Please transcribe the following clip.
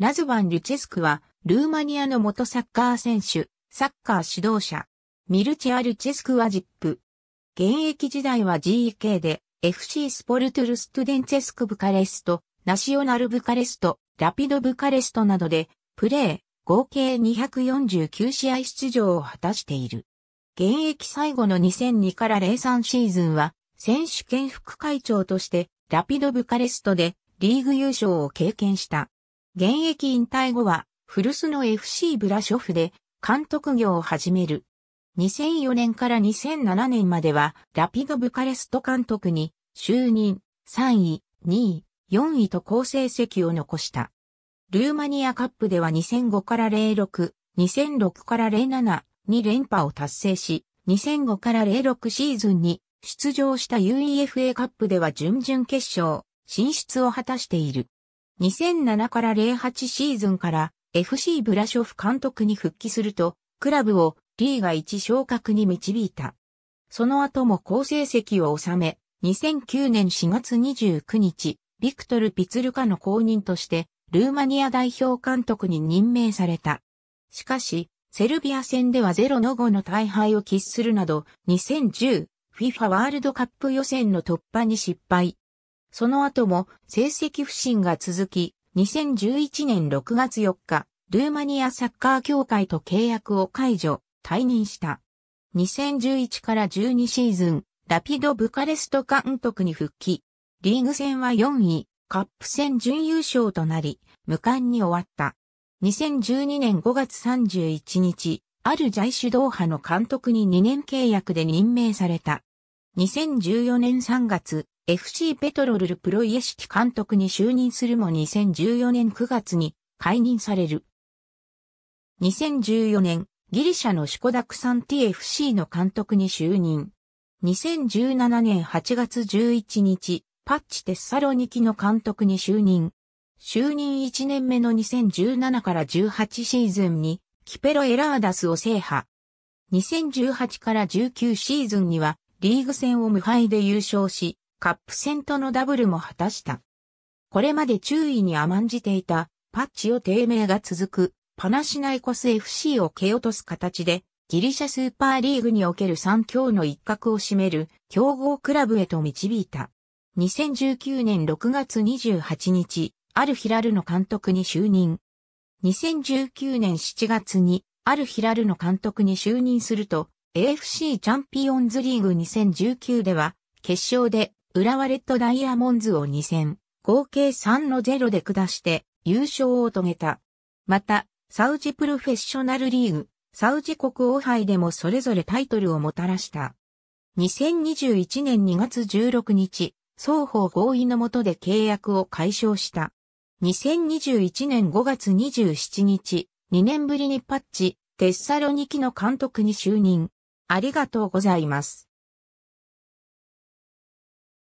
ラズワン・リュチェスクは、ルーマニアの元サッカー選手、サッカー指導者。ミルチェア・ルチェスクはジップ。現役時代は GEK で、FC スポルトゥルストゥデンチェスクブカレスト、ナショナルブカレスト、ラピドブカレストなどで、プレー、合計249試合出場を果たしている。現役最後の2002から03シーズンは、選手権副会長として、ラピドブカレストでリーグ優勝を経験した。現役引退後は、古巣の FC ブラショフで監督業を始める。2004年から2007年までは、ラピド・ブカレスト監督に就任、3位、2位、4位と好成績を残した。ルーマニアカップでは2005から06、2006から07に連覇を達成し、2005から06シーズンに出場した UEFA カップでは準々決勝進出を果たしている。2007から08シーズンから FC ブラショフ監督に復帰すると、クラブをリーガ1昇格に導いた。その後も好成績を収め、2009年4月29日、ビクトル・ピツルカの後任として、ルーマニア代表監督に任命された。しかし、セルビア戦ではゼロの後の大敗を喫するなど、2010、FIFA ワールドカップ予選の突破に失敗。その後も成績不振が続き、2011年6月4日、ルーマニアサッカー協会と契約を解除、退任した。2011から12シーズン、ラピドブカレスト監督に復帰。リーグ戦は4位、カップ戦準優勝となり、無冠に終わった。2012年5月31日、ある在主ドーハの監督に2年契約で任命された。2014年3月、FC ペトロルルプロイエシキ監督に就任するも2014年9月に解任される。2014年、ギリシャのシコダクサンティ FC の監督に就任。2017年8月11日、パッチテッサロニキの監督に就任。就任1年目の2017から18シーズンに、キペロ・エラーダスを制覇。2018から19シーズンには、リーグ戦を無敗で優勝し、カップ戦とのダブルも果たした。これまで注意に甘んじていたパッチを低迷が続くパナシナイコス FC を蹴落とす形でギリシャスーパーリーグにおける3強の一角を占める強豪クラブへと導いた。2019年6月28日、アルヒラルの監督に就任。2019年7月にアルヒラルの監督に就任すると、AFC チャンピオンズリーグ2019では、決勝で浦和レッドダイヤモンズを2戦、合計3の0で下して優勝を遂げた。また、サウジプロフェッショナルリーグ、サウジ国王杯でもそれぞれタイトルをもたらした。2021年2月16日、双方合意のもとで契約を解消した。2021年5月27日、2年ぶりにパッチ、テッサロニキの監督に就任。ありがとうございます。